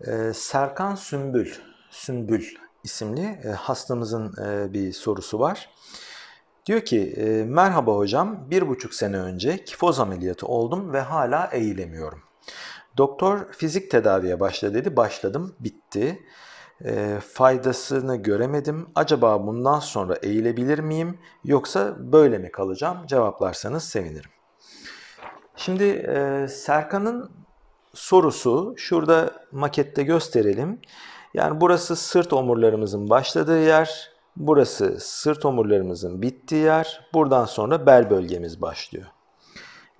Ee, Serkan Sümbül, Sümbül isimli e, hastamızın e, bir sorusu var. Diyor ki, e, merhaba hocam, bir buçuk sene önce kifoz ameliyatı oldum ve hala eğilemiyorum. Doktor fizik tedaviye başla dedi, başladım, bitti. E, faydasını göremedim. Acaba bundan sonra eğilebilir miyim yoksa böyle mi kalacağım? Cevaplarsanız sevinirim. Şimdi e, Serkan'ın sorusu şurada makette gösterelim. Yani burası sırt omurlarımızın başladığı yer, burası sırt omurlarımızın bittiği yer, buradan sonra bel bölgemiz başlıyor.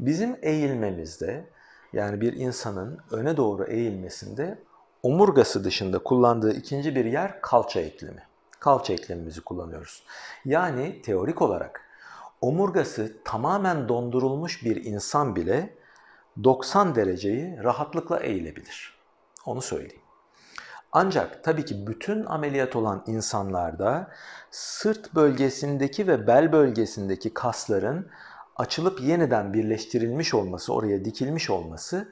Bizim eğilmemizde yani bir insanın öne doğru eğilmesinde omurgası dışında kullandığı ikinci bir yer kalça eklemi. Kalça eklemimizi kullanıyoruz. Yani teorik olarak omurgası tamamen dondurulmuş bir insan bile 90 dereceyi rahatlıkla eğilebilir. Onu söyleyeyim. Ancak tabii ki bütün ameliyat olan insanlarda sırt bölgesindeki ve bel bölgesindeki kasların açılıp yeniden birleştirilmiş olması, oraya dikilmiş olması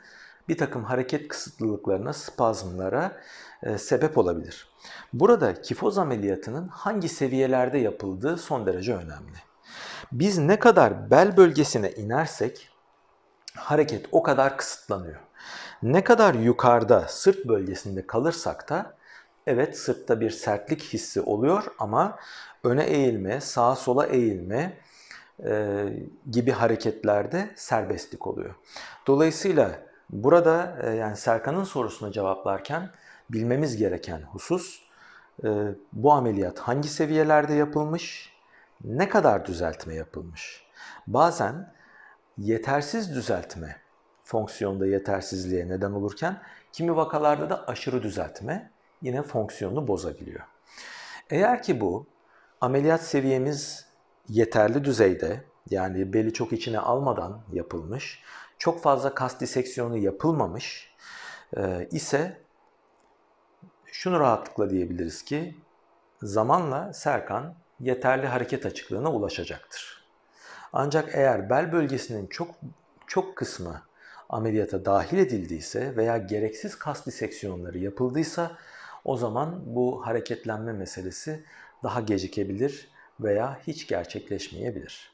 bir takım hareket kısıtlılıklarına, spazmlara e, sebep olabilir. Burada kifoz ameliyatının hangi seviyelerde yapıldığı son derece önemli. Biz ne kadar bel bölgesine inersek hareket o kadar kısıtlanıyor. Ne kadar yukarıda sırt bölgesinde kalırsak da evet sırtta bir sertlik hissi oluyor ama öne eğilme, sağa sola eğilme e, gibi hareketlerde serbestlik oluyor. Dolayısıyla burada e, yani Serkan'ın sorusuna cevaplarken bilmemiz gereken husus e, bu ameliyat hangi seviyelerde yapılmış, ne kadar düzeltme yapılmış. Bazen yetersiz düzeltme fonksiyonda yetersizliğe neden olurken kimi vakalarda da aşırı düzeltme yine fonksiyonunu bozabiliyor. Eğer ki bu ameliyat seviyemiz yeterli düzeyde yani belli çok içine almadan yapılmış, çok fazla kas diseksiyonu yapılmamış e, ise şunu rahatlıkla diyebiliriz ki zamanla Serkan yeterli hareket açıklığına ulaşacaktır. Ancak eğer bel bölgesinin çok çok kısmı ameliyata dahil edildiyse veya gereksiz kas diseksiyonları yapıldıysa o zaman bu hareketlenme meselesi daha gecikebilir veya hiç gerçekleşmeyebilir.